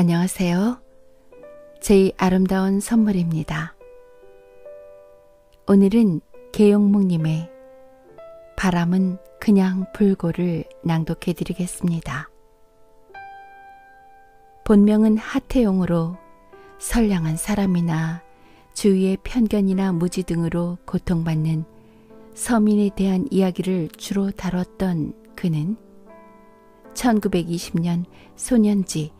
안녕하세요. 제이 아름다운 선물입니다. 오늘은 계용목님의 바람은 그냥 불고를 낭독해 드리겠습니다. 본명은 하태용으로 선량한 사람이나 주위의 편견이나 무지 등으로 고통받는 서민에 대한 이야기를 주로 다뤘던 그는 1920년 소년지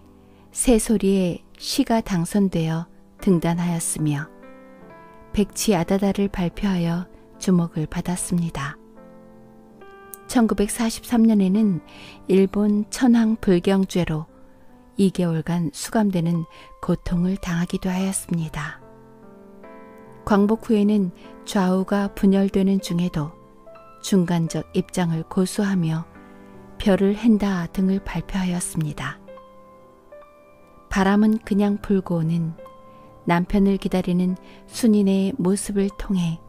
새소리에 시가 당선되어 등단하였으며 백치 아다다를 발표하여 주목을 받았습니다. 1943년에는 일본 천황 불경죄로 2개월간 수감되는 고통을 당하기도 하였습니다. 광복 후에는 좌우가 분열되는 중에도 중간적 입장을 고수하며 별을 헨다 등을 발표하였습니다. 바람은 그냥 불고 오는 남편을 기다리는 순인의 모습을 통해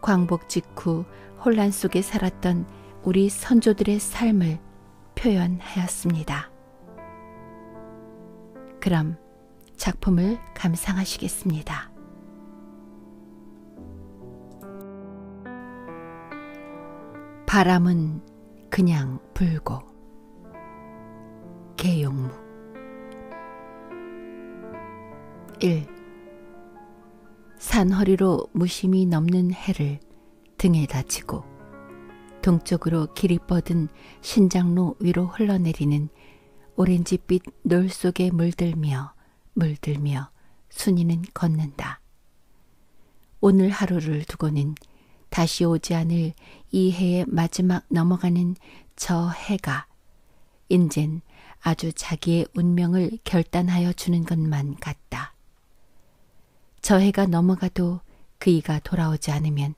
광복 직후 혼란 속에 살았던 우리 선조들의 삶을 표현하였습니다. 그럼 작품을 감상하시겠습니다. 바람은 그냥 불고 개용무 1. 산허리로 무심히 넘는 해를 등에다 치고 동쪽으로 길이 뻗은 신장로 위로 흘러내리는 오렌지빛 놀 속에 물들며 물들며 순이는 걷는다. 오늘 하루를 두고는 다시 오지 않을 이 해의 마지막 넘어가는 저 해가 인젠 아주 자기의 운명을 결단하여 주는 것만 같다. 저 해가 넘어가도 그이가 돌아오지 않으면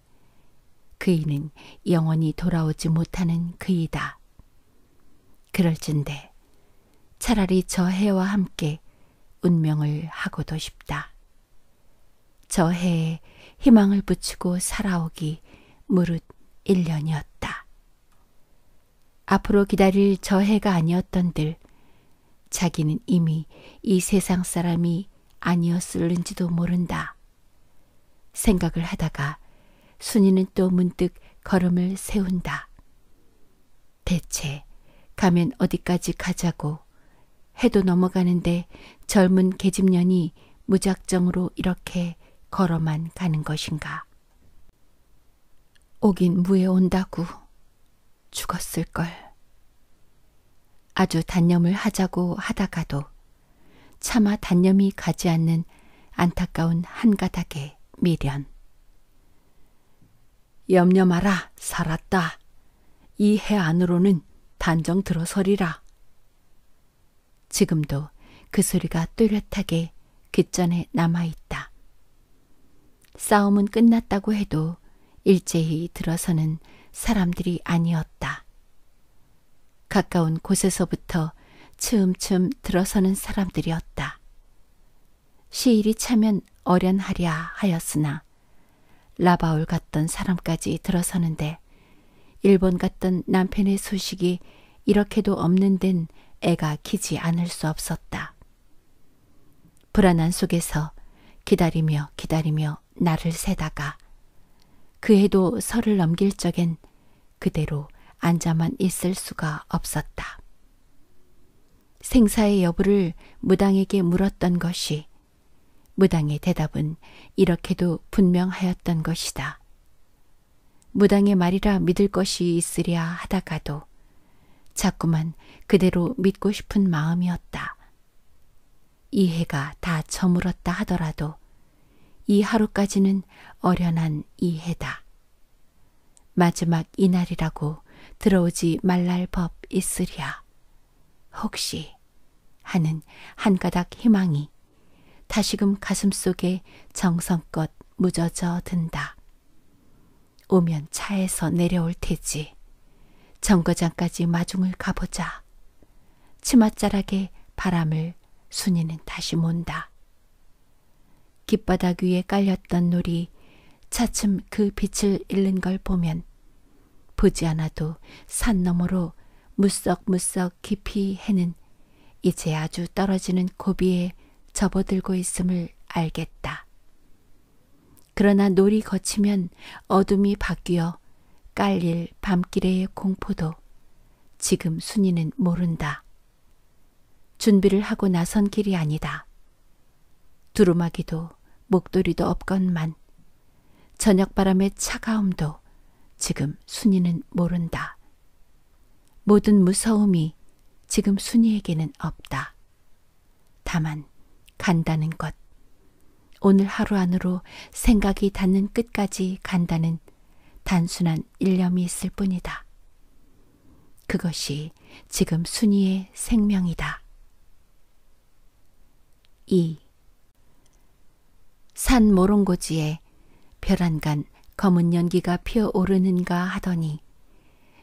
그이는 영원히 돌아오지 못하는 그이다. 그럴진데 차라리 저 해와 함께 운명을 하고도 싶다. 저 해에 희망을 붙이고 살아오기 무릇 1년이었다. 앞으로 기다릴 저 해가 아니었던들 자기는 이미 이 세상 사람이 아니었을는지도 모른다. 생각을 하다가 순이는 또 문득 걸음을 세운다. 대체 가면 어디까지 가자고 해도 넘어가는데 젊은 계집년이 무작정으로 이렇게 걸어만 가는 것인가. 오긴 무에 온다고 죽었을걸. 아주 단념을 하자고 하다가도 차마 단념이 가지 않는 안타까운 한가닥의 미련. 염려 마라, 살았다. 이 해 안으로는 단정 들어서리라. 지금도 그 소리가 뚜렷하게 귓전에 남아있다. 싸움은 끝났다고 해도 일제히 들어서는 사람들이 아니었다. 가까운 곳에서부터 츰츰 들어서는 사람들이었다. 시일이 차면 어련하랴 하였으나 라바울 갔던 사람까지 들어서는데 일본 갔던 남편의 소식이 이렇게도 없는 덴 애가 키지 않을 수 없었다. 불안한 속에서 기다리며 기다리며 나를 세다가 그 해도 설을 넘길 적엔 그대로 앉아만 있을 수가 없었다. 생사의 여부를 무당에게 물었던 것이 무당의 대답은 이렇게도 분명하였던 것이다. 무당의 말이라 믿을 것이 있으랴 하다가도 자꾸만 그대로 믿고 싶은 마음이었다. 이해가 다 저물었다 하더라도 이 하루까지는 어련한 이해다. 마지막 이날이라고 들어오지 말랄 법 있으랴. 혹시 하는 한가닥 희망이 다시금 가슴속에 정성껏 무젖져 든다. 오면 차에서 내려올 테지. 정거장까지 마중을 가보자. 치맛자락에 바람을 순이는 다시 몬다. 깃바닥 위에 깔렸던 놀이 차츰 그 빛을 잃는 걸 보면 보지 않아도 산 너머로 무썩무썩 깊이 해는 이제 아주 떨어지는 고비에 접어들고 있음을 알겠다. 그러나 놀이 거치면 어둠이 바뀌어 깔릴 밤길의 공포도 지금 순위는 모른다. 준비를 하고 나선 길이 아니다. 두루마기도 목도리도 없건만 저녁바람의 차가움도 지금 순위는 모른다. 모든 무서움이 지금 순이에게는 없다. 다만 간다는 것. 오늘 하루 안으로 생각이 닿는 끝까지 간다는 단순한 일념이 있을 뿐이다. 그것이 지금 순이의 생명이다. 2. 산 모롱고지에 벼란간 검은 연기가 피어오르는가 하더니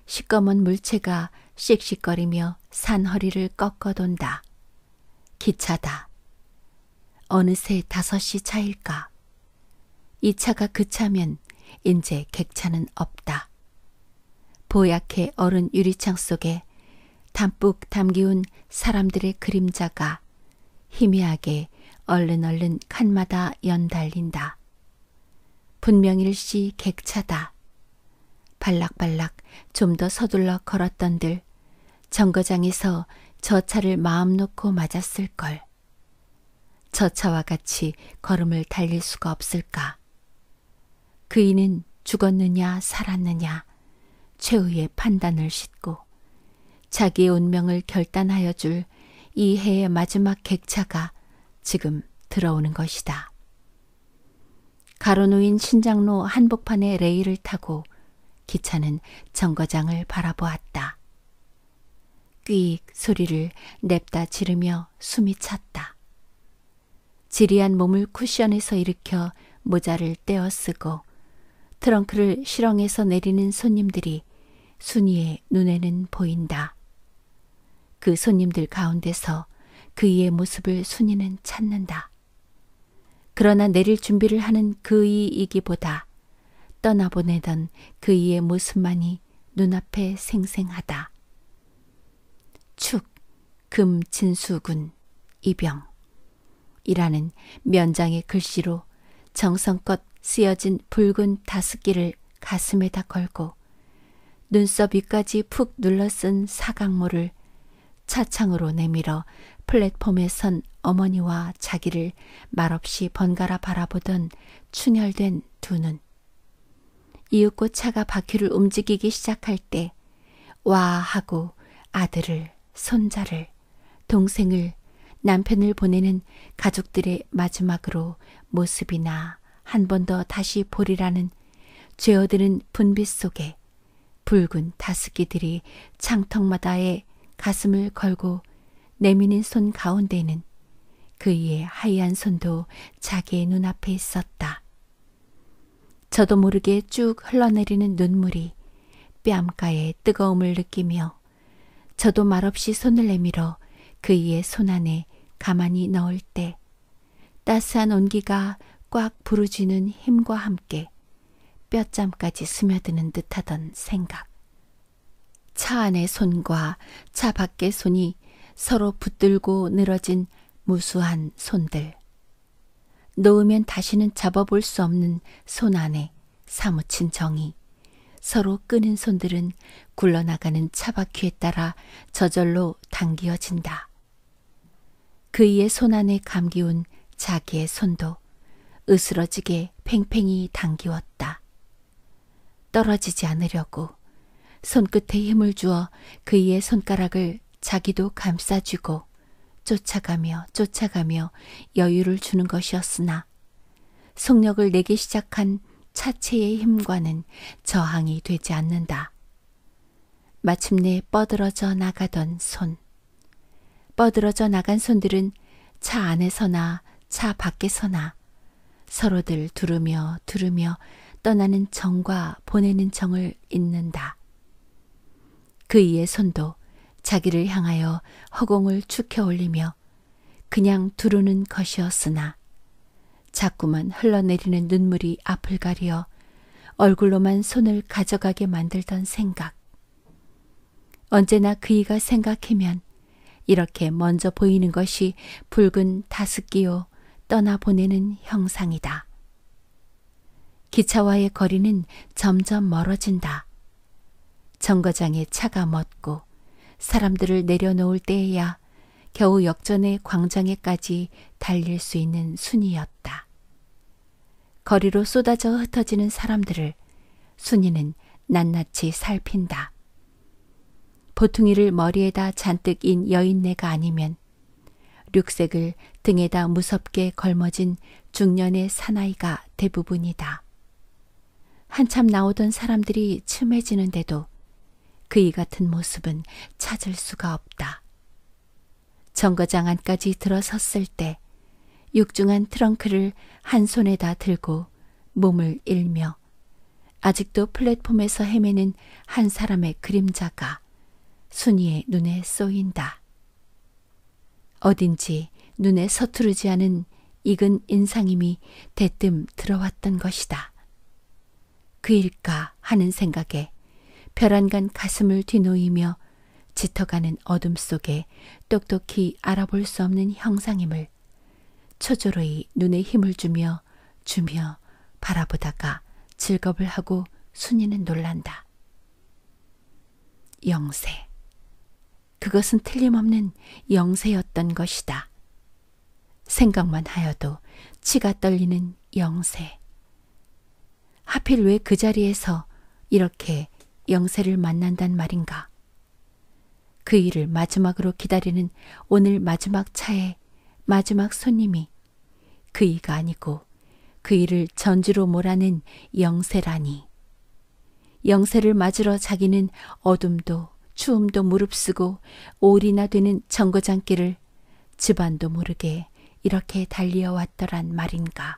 시꺼먼 물체가 씩씩거리며 산허리를 꺾어돈다. 기차다. 어느새 다섯 시 차일까. 이 차가 그 차면 인제 객차는 없다. 보약해 어른 유리창 속에 담뿍 담기운 사람들의 그림자가 희미하게 얼른 얼른 칸마다 연달린다. 분명일시 객차다. 발락발락 좀 더 서둘러 걸었던들 정거장에서 저 차를 마음 놓고 맞았을 걸. 저 차와 같이 걸음을 달릴 수가 없을까. 그이는 죽었느냐 살았느냐 최후의 판단을 싣고 자기의 운명을 결단하여 줄 이 해의 마지막 객차가 지금 들어오는 것이다. 가로누인 신장로 한복판의 레일을 타고 기차는 정거장을 바라보았다. 꾀익 소리를 냅다 지르며 숨이 찼다. 지리한 몸을 쿠션에서 일으켜 모자를 떼어 쓰고 트렁크를 실렁에서 내리는 손님들이 순이의 눈에는 보인다. 그 손님들 가운데서 그이의 모습을 순이는 찾는다. 그러나 내릴 준비를 하는 그이이기보다 떠나보내던 그이의 모습만이 눈앞에 생생하다. 축, 금, 진수군, 이병. 이라는 면장의 글씨로 정성껏 쓰여진 붉은 다스끼를 가슴에다 걸고 눈썹 위까지 푹 눌러쓴 사각모를 차창으로 내밀어 플랫폼에 선 어머니와 자기를 말없이 번갈아 바라보던 충혈된 두 눈. 이윽고 차가 바퀴를 움직이기 시작할 때, 와 하고 아들을, 손자를, 동생을, 남편을 보내는 가족들의 마지막으로 모습이나 한 번 더 다시 보리라는 죄어드는 분빛 속에 붉은 다스기들이 창턱마다에 가슴을 걸고 내미는 손 가운데는 그이의 하얀 손도 자기의 눈앞에 있었다. 저도 모르게 쭉 흘러내리는 눈물이 뺨가에 뜨거움을 느끼며 저도 말없이 손을 내밀어 그이의 손 안에 가만히 넣을 때 따스한 온기가 꽉부르지는 힘과 함께 뼈잠까지 스며드는 듯하던 생각. 차 안의 손과 차 밖의 손이 서로 붙들고 늘어진 무수한 손들. 놓으면 다시는 잡아볼 수 없는 손 안에 사무친 정이 서로 끄는 손들은 굴러나가는 차바퀴에 따라 저절로 당겨진다 그이의 손 안에 감기운 자기의 손도 으스러지게 팽팽히 당기웠다. 떨어지지 않으려고 손끝에 힘을 주어 그이의 손가락을 자기도 감싸주고 쫓아가며 쫓아가며 여유를 주는 것이었으나 속력을 내기 시작한 차체의 힘과는 저항이 되지 않는다. 마침내 뻗으져 나가던 손. 뻗으져 나간 손들은 차 안에서나 차 밖에서나 서로들 두르며 두르며 떠나는 정과 보내는 정을 잇는다. 그 이의 손도 자기를 향하여 허공을 축혀 올리며 그냥 두르는 것이었으나 자꾸만 흘러내리는 눈물이 앞을 가려 얼굴로만 손을 가져가게 만들던 생각. 언제나 그이가 생각하면 이렇게 먼저 보이는 것이 붉은 다스끼요 떠나보내는 형상이다. 기차와의 거리는 점점 멀어진다. 정거장에 차가 멎고 사람들을 내려놓을 때에야 겨우 역전의 광장에까지 달릴 수 있는 순이였다. 거리로 쏟아져 흩어지는 사람들을 순이는 낱낱이 살핀다. 보퉁이를 머리에다 잔뜩 인 여인네가 아니면 륙색을 등에다 무섭게 걸머진 중년의 사나이가 대부분이다. 한참 나오던 사람들이 츠해지는데도 그이 같은 모습은 찾을 수가 없다. 정거장 안까지 들어섰을 때 육중한 트렁크를 한 손에다 들고 몸을 일며 아직도 플랫폼에서 헤매는 한 사람의 그림자가 순이의 눈에 쏘인다. 어딘지 눈에 서투르지 않은 익은 인상임이 대뜸 들어왔던 것이다. 그일까 하는 생각에 별안간 가슴을 뒤놓이며 짙어가는 어둠 속에 똑똑히 알아볼 수 없는 형상임을 초조로이 눈에 힘을 주며 주며 바라보다가 즐겁을 하고 순이는 놀란다. 영세. 그것은 틀림없는 영세였던 것이다. 생각만 하여도 치가 떨리는 영세. 하필 왜 그 자리에서 이렇게 영세를 만난단 말인가? 그 일을 마지막으로 기다리는 오늘 마지막 차에 마지막 손님이 그 이가 아니고 그 일을 전주로 몰아낸 영세라니. 영세를 맞으러 자기는 어둠도 추움도 무릅쓰고 오리나 되는 정거장길을 집안도 모르게 이렇게 달려왔더란 말인가.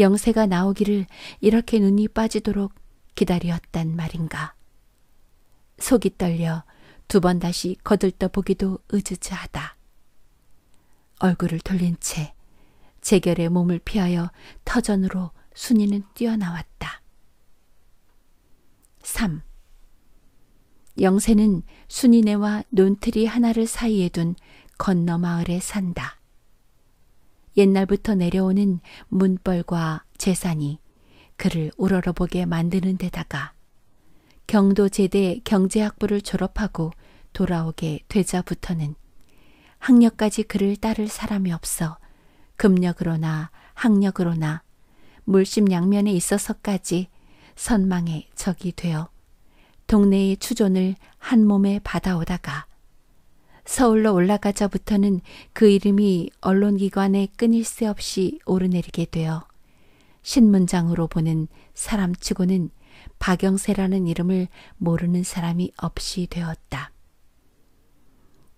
영세가 나오기를 이렇게 눈이 빠지도록 기다렸단 말인가. 속이 떨려 두 번 다시 거들떠 보기도 으즈즈하다. 얼굴을 돌린 채 재결의 몸을 피하여 터전으로 순이는 뛰어나왔다. 3. 영세는 순이네와 논트리 하나를 사이에 둔 건너 마을에 산다. 옛날부터 내려오는 문벌과 재산이 그를 우러러보게 만드는 데다가 경도 제대 경제학부를 졸업하고 돌아오게 되자부터는 학력까지 그를 따를 사람이 없어 급력으로나 학력으로나 물심양면에 있어서까지 선망의 적이 되어 동네의 추존을 한 몸에 받아오다가 서울로 올라가자부터는 그 이름이 언론기관에 끊일 새 없이 오르내리게 되어 신문장으로 보는 사람치고는 박영세라는 이름을 모르는 사람이 없이 되었다.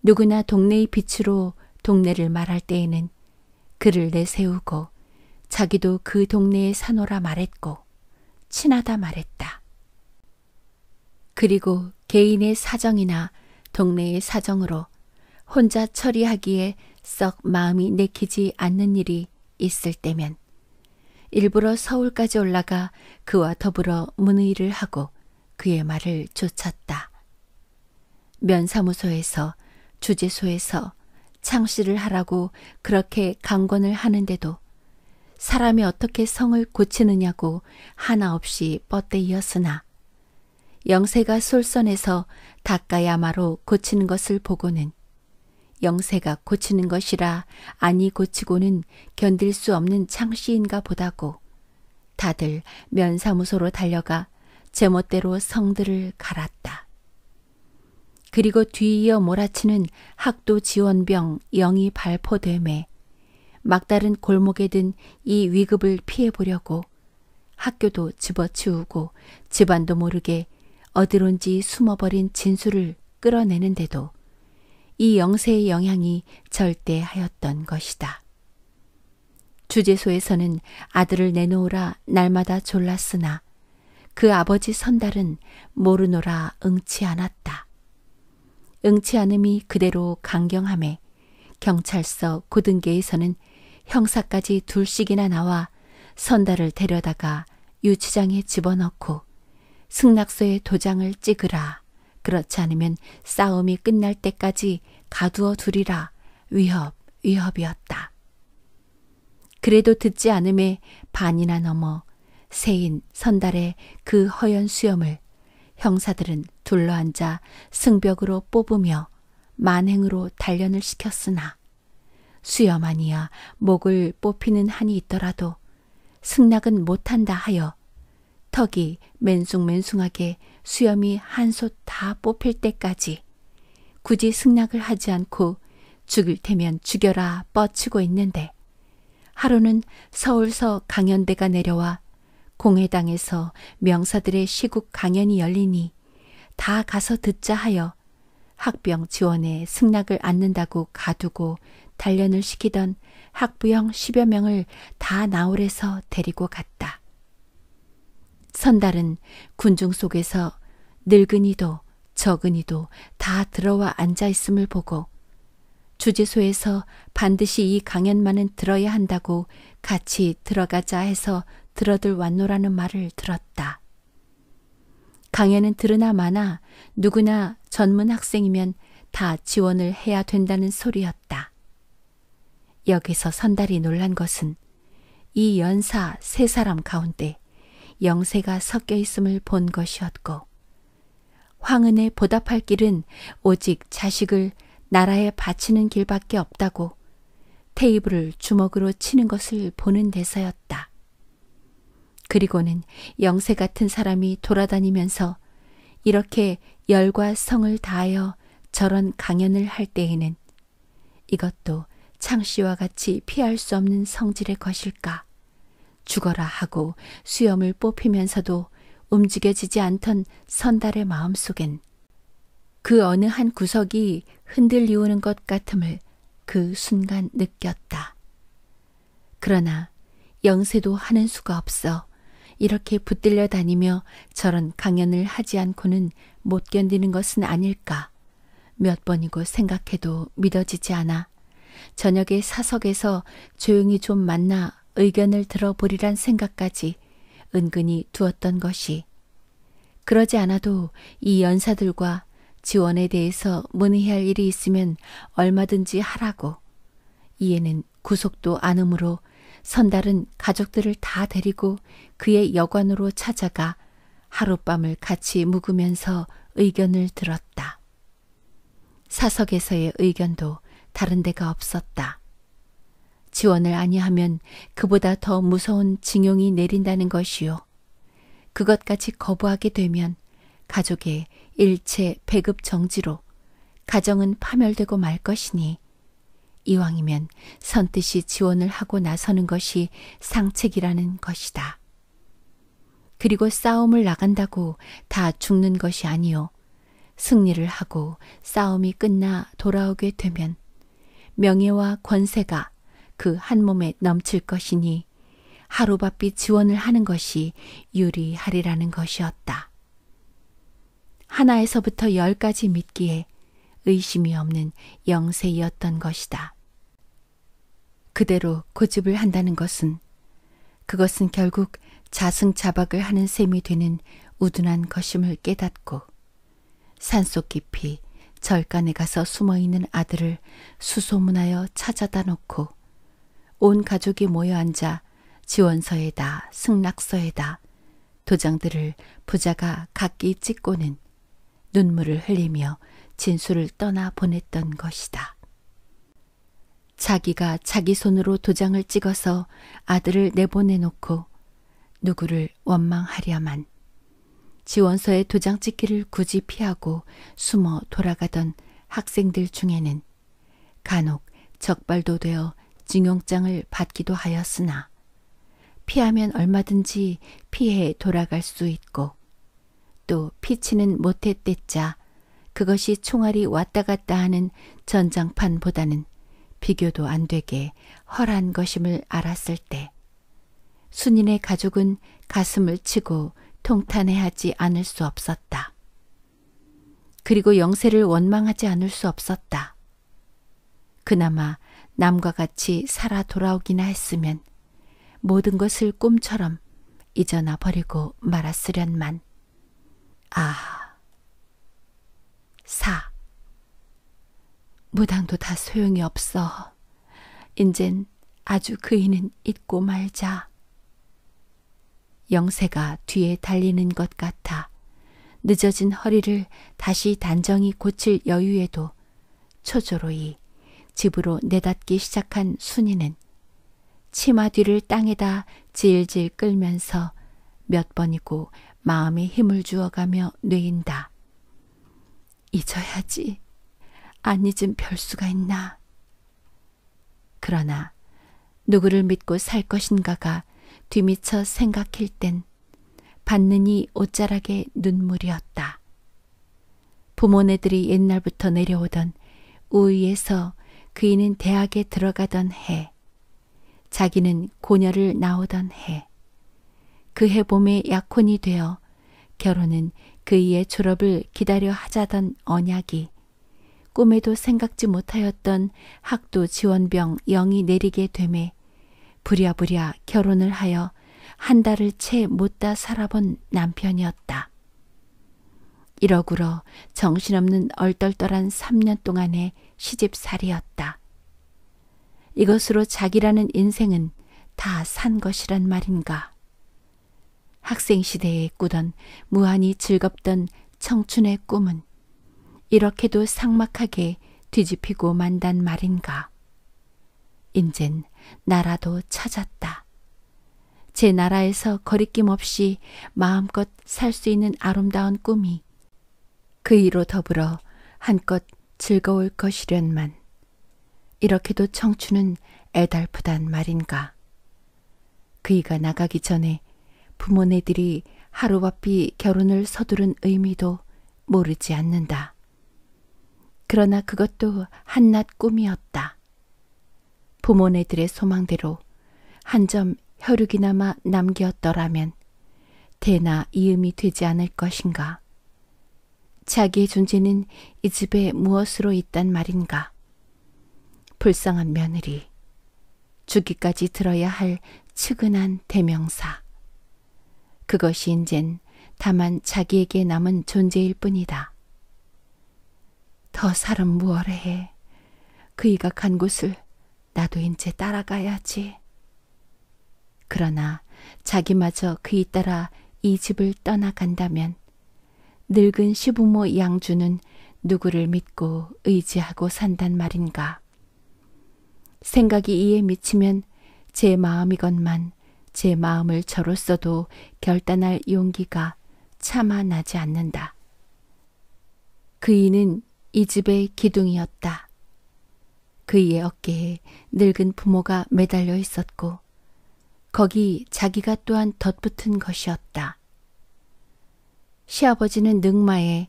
누구나 동네의 빛으로 동네를 말할 때에는 그를 내세우고 자기도 그동네에사노라 말했고 친하다 말했다. 그리고 개인의 사정이나 동네의 사정으로 혼자 처리하기에 썩 마음이 내키지 않는 일이 있을 때면 일부러 서울까지 올라가 그와 더불어 문의를 하고 그의 말을 쫓았다. 면사무소에서 주재소에서 창시를 하라고 그렇게 강권을 하는데도 사람이 어떻게 성을 고치느냐고 하나 없이 뻗대이었으나 영세가 솔선해서 닦아야마로 고치는 것을 보고는 영세가 고치는 것이라 아니 고치고는 견딜 수 없는 창씨인가 보다고 다들 면사무소로 달려가 제멋대로 성들을 갈았다. 그리고 뒤이어 몰아치는 학도 지원병 영이 발포됨에 막다른 골목에 든 이 위급을 피해보려고 학교도 집어치우고 집안도 모르게 어디론지 숨어버린 진수를 끌어내는데도 이 영세의 영향이 절대하였던 것이다. 주재소에서는 아들을 내놓으라 날마다 졸랐으나 그 아버지 선달은 모르노라 응치 않았다. 응치 않음이 그대로 강경함에 경찰서 고등계에서는 형사까지 둘씩이나 나와 선달을 데려다가 유치장에 집어넣고 승낙서에 도장을 찍으라 그렇지 않으면 싸움이 끝날 때까지 가두어 두리라 위협, 위협이었다. 그래도 듣지 않음에 반이나 넘어 세인 선달의 그 허연 수염을 형사들은 둘러앉아 승벽으로 뽑으며 만행으로 단련을 시켰으나 수염 아니야 목을 뽑히는 한이 있더라도 승낙은 못한다 하여 턱이 맨숭맨숭하게 수염이 한솥다 뽑힐 때까지 굳이 승낙을 하지 않고 죽일 테면 죽여라 뻗치고 있는데 하루는 서울서 강연대가 내려와 공회당에서 명사들의 시국 강연이 열리니 다 가서 듣자 하여 학병 지원에 승낙을 앉는다고 가두고 단련을 시키던 학부형 10여 명을 다 나홀에서 데리고 갔다. 선달은 군중 속에서 늙은이도 적은이도 다 들어와 앉아 있음을 보고 주재소에서 반드시 이 강연만은 들어야 한다고 같이 들어가자 해서 들어들 왔노라는 말을 들었다. 강연은 들으나 마나 누구나 전문 학생이면 다 지원을 해야 된다는 소리였다. 여기서 선달이 놀란 것은 이 연사 세 사람 가운데 영세가 섞여 있음을 본 것이었고 황은의 보답할 길은 오직 자식을 나라에 바치는 길밖에 없다고 테이블을 주먹으로 치는 것을 보는 데서였다. 그리고는 영세 같은 사람이 돌아다니면서 이렇게 열과 성을 다하여 저런 강연을 할 때에는 이것도 창씨와 같이 피할 수 없는 성질의 것일까 죽어라 하고 수염을 뽑히면서도 움직여지지 않던 선달의 마음속엔 그 어느 한 구석이 흔들리우는 것 같음을 그 순간 느꼈다. 그러나 영세도 하는 수가 없어 이렇게 붙들려 다니며 저런 강연을 하지 않고는 못 견디는 것은 아닐까. 몇 번이고 생각해도 믿어지지 않아. 저녁에 사석에서 조용히 좀 만나 의견을 들어보리란 생각까지 은근히 두었던 것이 그러지 않아도 이 연사들과 지원에 대해서 문의할 일이 있으면 얼마든지 하라고 이에는 구속도 않으므로 선달은 가족들을 다 데리고 그의 여관으로 찾아가 하룻밤을 같이 묵으면서 의견을 들었다. 사석에서의 의견도 다른 데가 없었다. 지원을 아니하면 그보다 더 무서운 징용이 내린다는 것이요. 그것까지 거부하게 되면 가족의 일체 배급 정지로 가정은 파멸되고 말 것이니 이왕이면 선뜻이 지원을 하고 나서는 것이 상책이라는 것이다. 그리고 싸움을 나간다고 다 죽는 것이 아니요. 승리를 하고 싸움이 끝나 돌아오게 되면 명예와 권세가 그한 몸에 넘칠 것이니 하루바삐 지원을 하는 것이 유리하리라는 것이었다. 하나에서부터 열까지 믿기에 의심이 없는 영세이었던 것이다. 그대로 고집을 한다는 것은 그것은 결국 자승자박을 하는 셈이 되는 우둔한 것임을 깨닫고 산속 깊이 절간에 가서 숨어 있는 아들을 수소문하여 찾아다 놓고 온 가족이 모여 앉아 지원서에다 승낙서에다 도장들을 부자가 각기 찍고는 눈물을 흘리며 진수를 떠나 보냈던 것이다. 자기가 자기 손으로 도장을 찍어서 아들을 내보내놓고 누구를 원망하랴만 지원서에 도장 찍기를 굳이 피하고 숨어 돌아가던 학생들 중에는 간혹 적발도 되어 증용장을 받기도 하였으나 피하면 얼마든지 피해 돌아갈 수 있고 또 피치는 못했댔자 그것이 총알이 왔다 갔다 하는 전장판보다는 비교도 안 되게 허란 것임을 알았을 때 순인의 가족은 가슴을 치고 통탄해하지 않을 수 없었다. 그리고 영세를 원망하지 않을 수 없었다. 그나마 남과 같이 살아 돌아오기나 했으면 모든 것을 꿈처럼 잊어나 버리고 말았으련만. 아. 4. 무당도 다 소용이 없어. 인젠 아주 그이는 잊고 말자. 영세가 뒤에 달리는 것 같아 늦어진 허리를 다시 단정히 고칠 여유에도 초조로이 집으로 내닫기 시작한 순이는 치마 뒤를 땅에다 질질 끌면서 몇 번이고 마음에 힘을 주어가며 뇌인다. 잊어야지. 안 잊은 별수가 있나. 그러나 누구를 믿고 살 것인가가 뒤미쳐 생각할 땐 받느니 옷자락에 눈물이었다. 부모네들이 옛날부터 내려오던 우위에서 그이는 대학에 들어가던 해, 자기는 고녀를 나오던 해, 그해 봄에 약혼이 되어 결혼은 그이의 졸업을 기다려 하자던 언약이 꿈에도 생각지 못하였던 학도 지원병 영이 내리게 되매 부랴부랴 결혼을 하여 한 달을 채 못다 살아본 남편이었다. 이러구러 정신없는 얼떨떨한 3년 동안에 시집살이였다. 이것으로 자기라는 인생은 다 산 것이란 말인가. 학생 시대에 꾸던 무한히 즐겁던 청춘의 꿈은 이렇게도 상막하게 뒤집히고 만단 말인가. 인젠 나라도 찾았다. 제 나라에서 거리낌 없이 마음껏 살 수 있는 아름다운 꿈이 그 이로 더불어 한껏 즐거울 것이련만 이렇게도 청춘은 애달프단 말인가. 그이가 나가기 전에 부모네들이 하루바삐 결혼을 서두른 의미도 모르지 않는다. 그러나 그것도 한낱 꿈이었다. 부모네들의 소망대로 한 점 혈육이나마 남겼더라면 대나 이음이 되지 않을 것인가. 자기의 존재는 이 집에 무엇으로 있단 말인가. 불쌍한 며느리. 죽기까지 들어야 할 측은한 대명사. 그것이 인젠 다만 자기에게 남은 존재일 뿐이다. 더 사람 무얼해 해. 그이가 간 곳을 나도 인제 따라가야지. 그러나 자기마저 그이 따라 이 집을 떠나간다면 늙은 시부모 양주는 누구를 믿고 의지하고 산단 말인가. 생각이 이에 미치면 제 마음이건만 제 마음을 저로써도 결단할 용기가 차마 나지 않는다. 그이는 이 집의 기둥이었다. 그이의 어깨에 늙은 부모가 매달려 있었고 거기 자기가 또한 덧붙은 것이었다. 시아버지는 능마에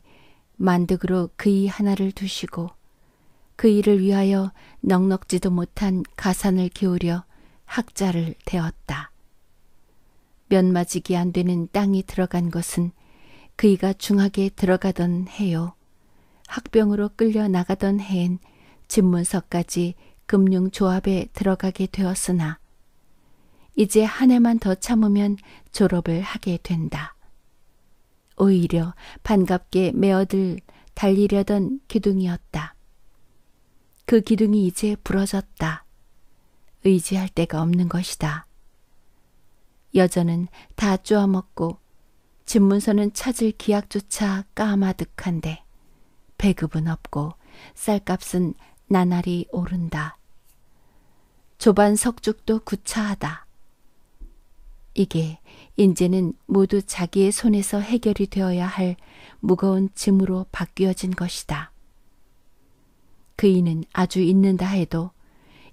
만득으로 그이 하나를 두시고 그 일을 위하여 넉넉지도 못한 가산을 기울여 학자를 대었다. 몇 마지기 안 되는 땅이 들어간 것은 그이가 중학에 들어가던 해요. 학병으로 끌려 나가던 해엔 집문서까지 금융조합에 들어가게 되었으나 이제 한 해만 더 참으면 졸업을 하게 된다. 오히려 반갑게 메어들 달리려던 기둥이었다. 그 기둥이 이제 부러졌다. 의지할 데가 없는 것이다. 여전은 다 쪼아먹고 집문서는 찾을 기약조차 까마득한데 배급은 없고 쌀값은 나날이 오른다. 조반 석죽도 구차하다. 이게 인제는 모두 자기의 손에서 해결이 되어야 할 무거운 짐으로 바뀌어진 것이다. 그이는 아주 있는다 해도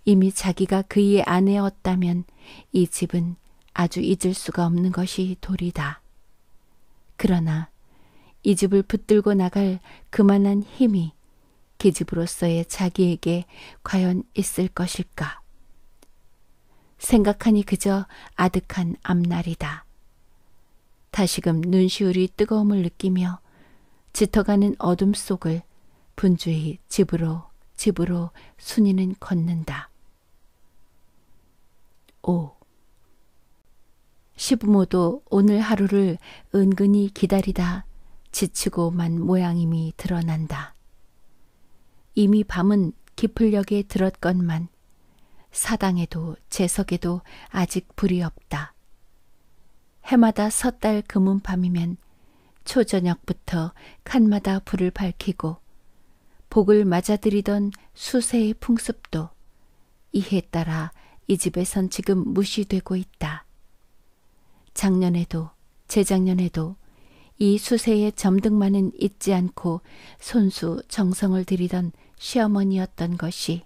이미 자기가 그이의 아내였다면 이 집은 아주 잊을 수가 없는 것이 도리다. 그러나 이 집을 붙들고 나갈 그만한 힘이 기집으로서의 그 자기에게 과연 있을 것일까? 생각하니 그저 아득한 앞날이다. 다시금 눈시울이 뜨거움을 느끼며 짙어가는 어둠 속을 분주히 집으로 집으로 순이는 걷는다. 5. 시부모도 오늘 하루를 은근히 기다리다 지치고만 모양임이 드러난다. 이미 밤은 기풀역에 들었건만 사당에도 재석에도 아직 불이 없다. 해마다 섣달 금은 밤이면 초저녁부터 칸마다 불을 밝히고 복을 맞아들이던 수세의 풍습도 이에 따라 이 집에선 지금 무시되고 있다. 작년에도 재작년에도 이수세에 점등만은 잊지 않고 손수 정성을 들이던 시어머니였던 것이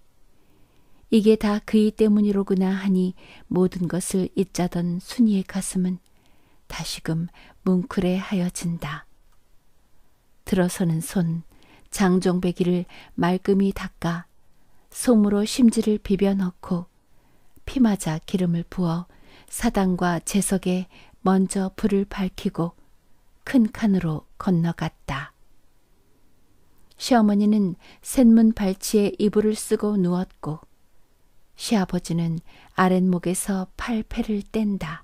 이게 다 그이 때문이로구나 하니 모든 것을 잊자던 순이의 가슴은 다시금 뭉클해 하여진다. 들어서는 손, 장정배기를 말끔히 닦아 솜으로 심지를 비벼 넣고 피 맞아 기름을 부어 사당과 재석에 먼저 불을 밝히고 큰 칸으로 건너갔다. 시어머니는 샘문 발치에 이불을 쓰고 누웠고 시아버지는 아랫목에서 팔패를 뗀다.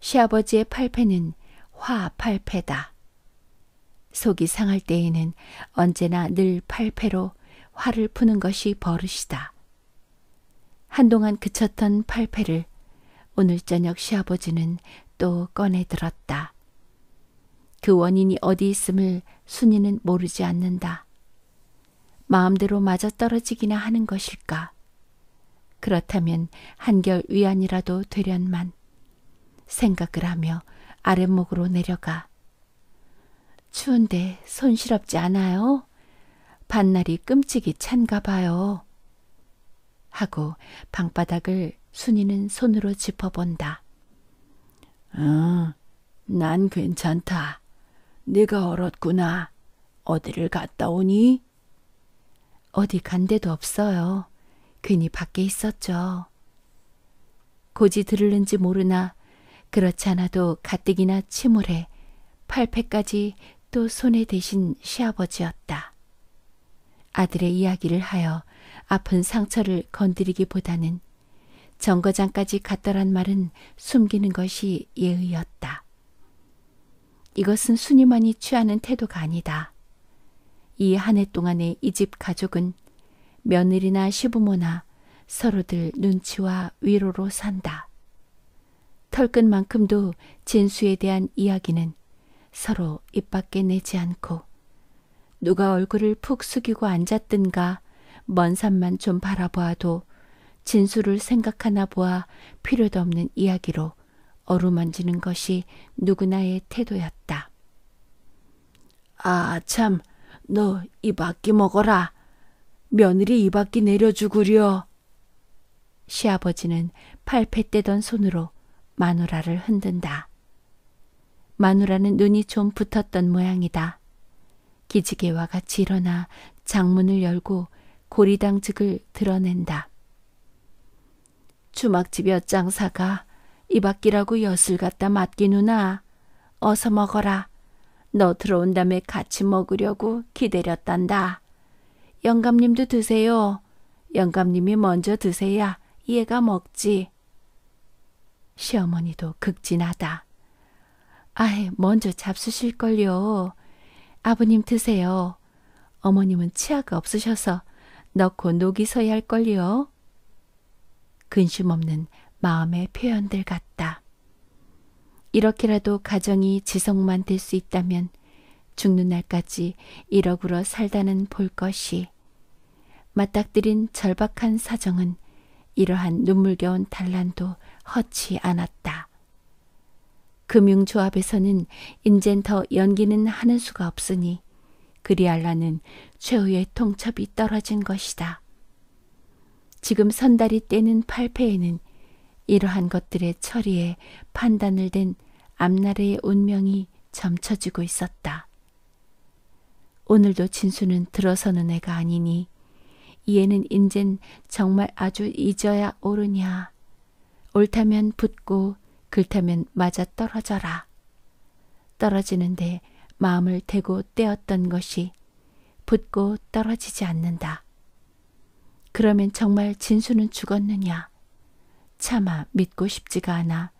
시아버지의 팔패는 화팔패다. 속이 상할 때에는 언제나 늘 팔패로 화를 푸는 것이 버릇이다. 한동안 그쳤던 팔패를 오늘 저녁 시아버지는 또 꺼내 들었다. 그 원인이 어디 있음을 순이는 모르지 않는다. 마음대로 맞아 떨어지기나 하는 것일까? 그렇다면 한결 위안이라도 되련만. 생각을 하며 아랫목으로 내려가 추운데 손시럽지 않아요? 반날이 끔찍이 찬가 봐요. 하고 방바닥을 순이는 손으로 짚어본다. 응, 어, 난 괜찮다. 네가 얼었구나. 어디를 갔다 오니? 어디 간 데도 없어요. 괜히 밖에 있었죠. 고지 들을는지 모르나 그렇지 않아도 가뜩이나 침울해 팔패까지 또 손에 대신 시아버지였다. 아들의 이야기를 하여 아픈 상처를 건드리기보다는 정거장까지 갔더란 말은 숨기는 것이 예의였다. 이것은 순이만이 취하는 태도가 아니다. 이 한 해동안에이 집 가족은 며느리나 시부모나 서로들 눈치와 위로로 산다. 털끝만큼도 진수에 대한 이야기는 서로 입 밖에 내지 않고 누가 얼굴을 푹 숙이고 앉았든가 먼 산만 좀 바라보아도 진수를 생각하나 보아 필요도 없는 이야기로 어루만지는 것이 누구나의 태도였다. 아, 참, 너이 바퀴 먹어라. 며느리 이 바퀴 내려주구려. 시아버지는 팔패 떼던 손으로 마누라를 흔든다. 마누라는 눈이 좀 붙었던 모양이다. 기지개와 같이 일어나 장문을 열고 고리당직을 드러낸다. 주막집 엿장사가 이 밖이라고 엿을 갖다 맡기누나. 어서 먹어라. 너 들어온 다음에 같이 먹으려고 기다렸단다. 영감님도 드세요. 영감님이 먼저 드세야 얘가 먹지. 시어머니도 극진하다. 아이, 먼저 잡수실걸요. 아버님 드세요. 어머님은 치아가 없으셔서 넣고 녹이 서야 할걸요. 근심 없는 마음의 표현들 같다. 이렇게라도 가정이 지성만 될 수 있다면 죽는 날까지 이러구러 살다는 볼 것이 맞닥뜨린 절박한 사정은 이러한 눈물겨운 단란도 허치 않았다. 금융조합에서는 인젠 더 연기는 하는 수가 없으니 그리알라는 최후의 통첩이 떨어진 것이다. 지금 선달이 떼는 팔패에는 이러한 것들의 처리에 판단을 낸 앞날의 운명이 점쳐지고 있었다. 오늘도 진수는 들어서는 애가 아니니 이에는 인젠 정말 아주 잊어야 오르냐 옳다면 붙고 글타면 맞아 떨어져라. 떨어지는데 마음을 대고 떼었던 것이 붙고 떨어지지 않는다. 그러면 정말 진수는 죽었느냐? 차마 믿고 싶지가 않아.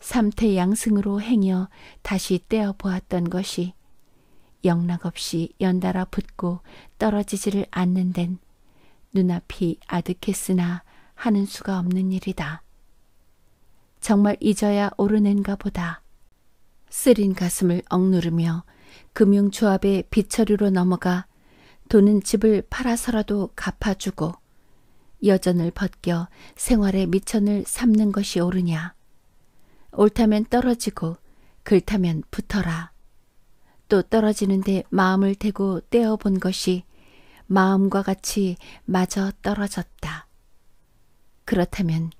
삼태양승으로 행여 다시 떼어 보았던 것이 영락없이 연달아 붙고 떨어지지를 않는 덴 눈앞이 아득했으나 하는 수가 없는 일이다. 정말 잊어야 오르는가 보다. 쓰린 가슴을 억누르며 금융조합의 빚처리로 넘어가 돈은 집을 팔아서라도 갚아주고 여전을 벗겨 생활의 미천을 삼는 것이 옳으냐. 옳다면 떨어지고 글타면 붙어라. 또 떨어지는데 마음을 대고 떼어본 것이 마음과 같이 마저 떨어졌다. 그렇다면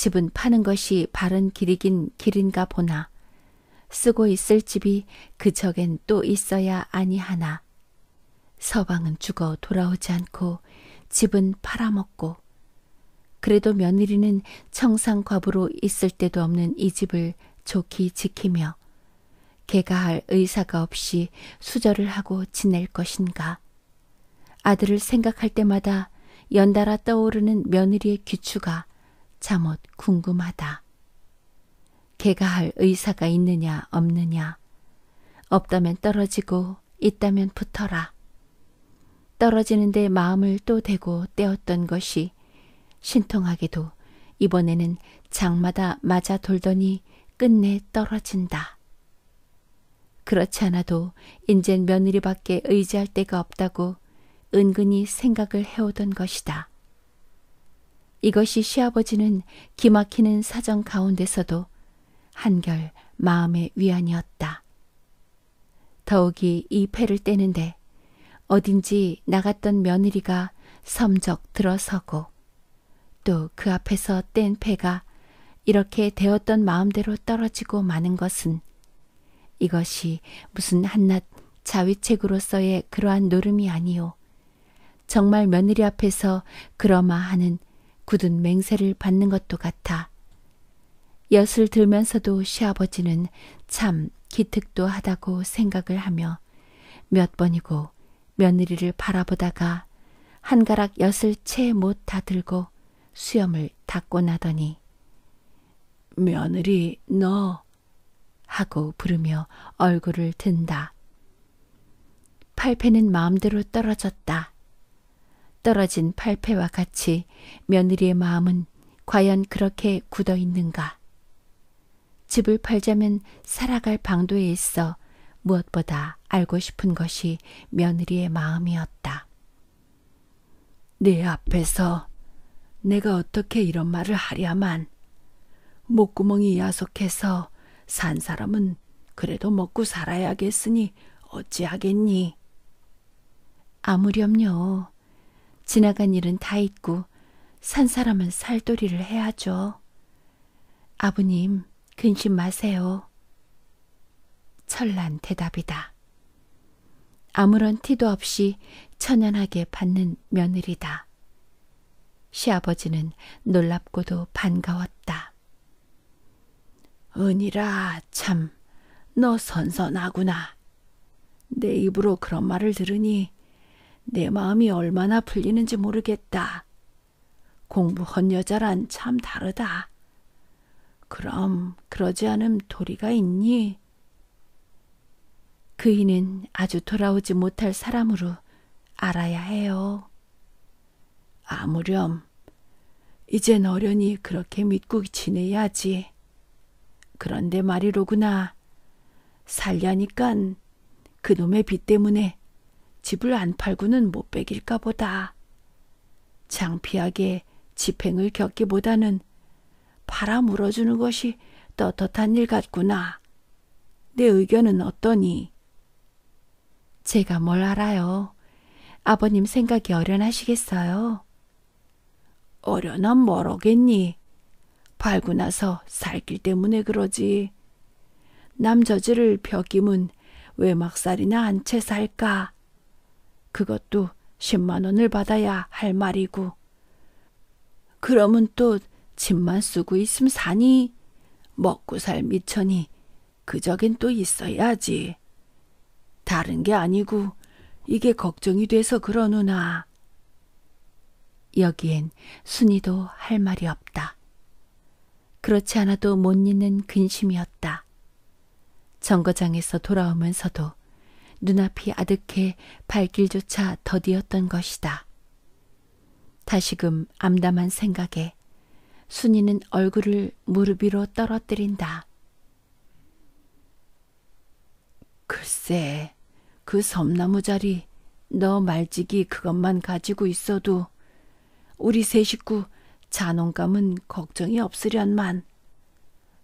집은 파는 것이 바른 길이긴 길인가 보나 쓰고 있을 집이 그저엔또 있어야 아니하나 서방은 죽어 돌아오지 않고 집은 팔아먹고 그래도 며느리는 청산과부로 있을 때도 없는 이 집을 좋게 지키며 개가 할 의사가 없이 수절을 하고 지낼 것인가. 아들을 생각할 때마다 연달아 떠오르는 며느리의 귀추가 잠옷 궁금하다. 개가 할 의사가 있느냐 없느냐. 없다면 떨어지고 있다면 붙어라. 떨어지는데 마음을 또 대고 떼었던 것이 신통하게도 이번에는 장마다 맞아 돌더니 끝내 떨어진다. 그렇지 않아도 인젠 며느리밖에 의지할 데가 없다고 은근히 생각을 해오던 것이다. 이것이 시아버지는 기막히는 사정 가운데서도 한결 마음의 위안이었다. 더욱이 이 패를 떼는데 어딘지 나갔던 며느리가 섬적 들어서고 또 그 앞에서 뗀 패가 이렇게 되었던 마음대로 떨어지고 마는 것은 이것이 무슨 한낱 자위책으로서의 그러한 노름이 아니오 정말 며느리 앞에서 그러마 하는 굳은 맹세를 받는 것도 같아. 엿을 들면서도 시아버지는 참 기특도 하다고 생각을 하며 몇 번이고 며느리를 바라보다가 한가락 엿을 채 못 다 들고 수염을 닦고 나더니 며느리 너 하고 부르며 얼굴을 든다. 팔패는 마음대로 떨어졌다. 떨어진 팔패와 같이 며느리의 마음은 과연 그렇게 굳어 있는가? 집을 팔자면 살아갈 방도에 있어 무엇보다 알고 싶은 것이 며느리의 마음이었다. 내 앞에서 내가 어떻게 이런 말을 하랴만 목구멍이 야속해서 산 사람은 그래도 먹고 살아야겠으니 어찌하겠니? 아무렴요. 지나간 일은 다 잊고 산 사람은 살돌이를 해야죠. 아버님, 근심 마세요. 철란 대답이다. 아무런 티도 없이 천연하게 받는 며느리다. 시아버지는 놀랍고도 반가웠다. 은이라 참, 너 선선하구나. 내 입으로 그런 말을 들으니 내 마음이 얼마나 풀리는지 모르겠다. 공부헌 여자란 참 다르다. 그럼 그러지 않음 도리가 있니? 그이는 아주 돌아오지 못할 사람으로 알아야 해요. 아무렴. 이젠 어련히 그렇게 믿고 지내야지. 그런데 말이로구나. 살려니깐 그놈의 빚 때문에 집을 안 팔고는 못 빼길까 보다. 장피하게 집행을 겪기보다는 팔아 물어주는 것이 떳떳한 일 같구나. 내 의견은 어떠니? 제가 뭘 알아요. 아버님 생각이 어련하시겠어요? 어련한 뭐라겠니? 팔고 나서 살길 때문에 그러지. 남 저지를 벽임은 왜막살이나안 채 살까? 그것도 10만 원을 받아야 할 말이고. 그러면 또 집만 쓰고 있음 사니 먹고 살 미천이 그저긴 또 있어야지. 다른 게 아니고 이게 걱정이 돼서 그러누나. 여기엔 순이도 할 말이 없다. 그렇지 않아도 못 잊는 근심이었다. 정거장에서 돌아오면서도 눈앞이 아득해 발길조차 더디었던 것이다. 다시금 암담한 생각에 순이는 얼굴을 무릎 위로 떨어뜨린다. 글쎄, 그 섬나무 자리, 너 말지기 그것만 가지고 있어도 우리 세 식구 잔혼감은 걱정이 없으련만.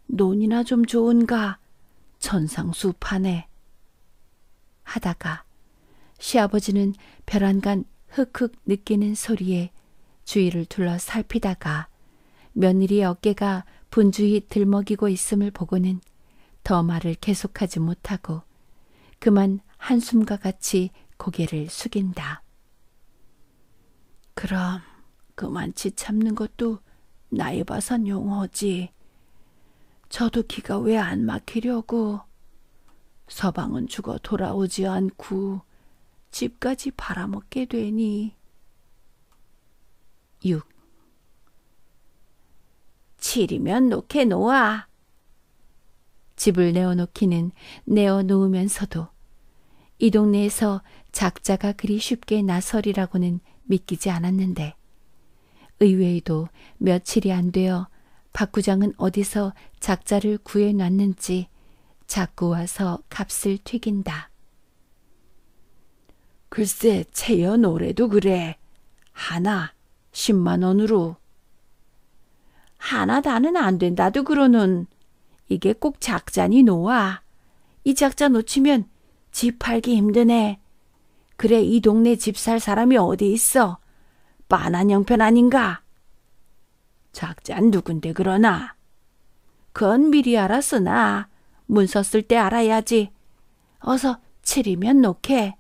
논이나 좀 좋은가? 천상수 판에 하다가 시아버지는 별안간 흑흑 느끼는 소리에 주위를 둘러 살피다가 며느리의 어깨가 분주히 들먹이고 있음을 보고는 더 말을 계속하지 못하고 그만 한숨과 같이 고개를 숙인다. 그럼 그만치 참는 것도 나이 봐선 용어지. 저도 기가 왜 안 막히려고. 서방은 죽어 돌아오지 않고 집까지 팔아먹게 되니 6. 7이면 놓게 놓아. 집을 내어놓기는 내어놓으면서도 이 동네에서 작자가 그리 쉽게 나설이라고는 믿기지 않았는데 의외에도 며칠이 안 되어 박 구장은 어디서 작자를 구해놨는지 자꾸 와서 값을 튀긴다. 글쎄, 채연 올해도 그래. 하나, 십만 원으로. 하나 다는 안 된다도 그러는. 이게 꼭 작자니 놓아. 이 작자 놓치면 집 팔기 힘드네. 그래, 이 동네 집 살 사람이 어디 있어? 빠한 형편 아닌가? 작자 누군데 그러나? 그건 미리 알았으나 문 썼을 때 알아야지. 어서 칠이면 놓게.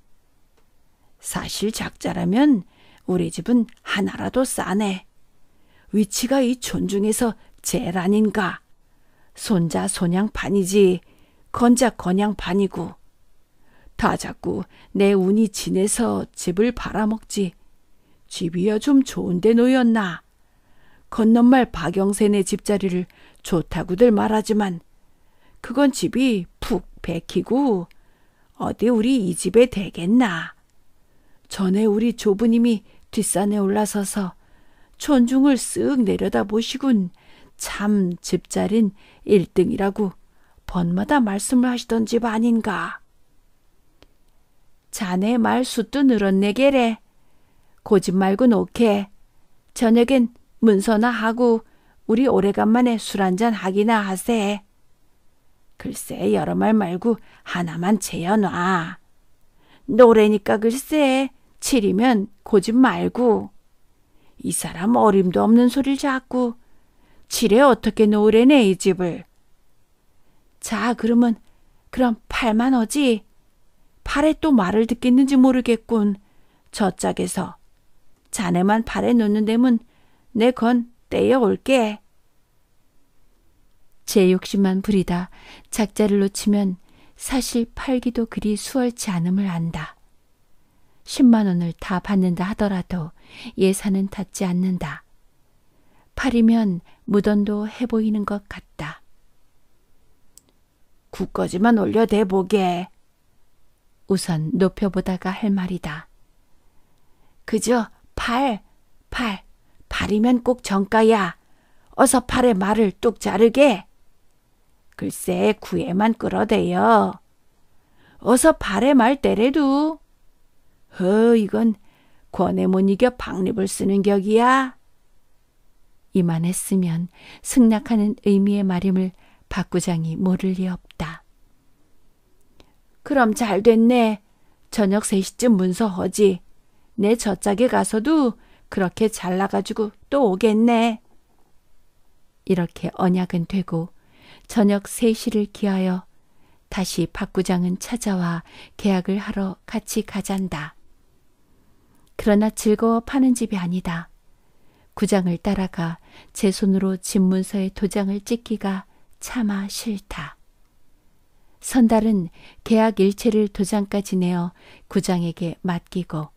사실 작자라면 우리 집은 하나라도 싸네. 위치가 이 촌중에서 제일 아닌가. 손자 손양 반이지 건자 건양 반이고. 다 자꾸 내 운이 진해서 집을 팔아먹지. 집이야 좀 좋은데 놓였나. 건넌말 박영세네 집자리를 좋다고들 말하지만 그건 집이 푹 베키고 어디 우리 이 집에 되겠나. 전에 우리 조부님이 뒷산에 올라서서 촌중을 쓱 내려다보시군 참 집자린 1등이라고 번마다 말씀을 하시던 집 아닌가. 자네 말 숫도 늘었네 게래. 고집 말고 놓케 저녁엔 문서나 하고 우리 오래간만에 술 한잔 하기나 하세. 글쎄 여러 말 말고 하나만 재여놔. 노래니까 글쎄 칠이면 고집 말고. 이 사람 어림도 없는 소리를 자꾸. 칠에 어떻게 노래네이 집을. 자 그러면 그럼 팔만 어지. 팔에 또 말을 듣겠는지 모르겠군. 저 짝에서. 자네만 팔에 놓는 데면 내 건 떼어 올게. 제 욕심만 부리다 작자를 놓치면 사실 팔기도 그리 수월치 않음을 안다. 10만 원을 다 받는다 하더라도 예산은 닿지 않는다. 팔이면 무던도 해 보이는 것 같다. 국거지만 올려대보게. 우선 높여보다가 할 말이다. 그저 팔, 팔, 팔이면 꼭 정가야. 어서 팔의 말을 뚝 자르게. 글쎄 구애만 끌어대요. 어서 발에 말 때래도. 허 이건 권해못 이겨 박립을 쓰는 격이야. 이만 했으면 승낙하는 의미의 말임을 박구장이 모를 리 없다. 그럼 잘 됐네. 저녁 3시쯤 문서 허지. 내 저짝에 가서도 그렇게 잘나가지고 또 오겠네. 이렇게 언약은 되고 저녁 3시를 기하여 다시 박구장은 찾아와 계약을 하러 같이 가잔다. 그러나 즐거워 파는 집이 아니다. 구장을 따라가 제 손으로 집문서에 도장을 찍기가 차마 싫다. 선달은 계약 일체를 도장까지 내어 구장에게 맡기고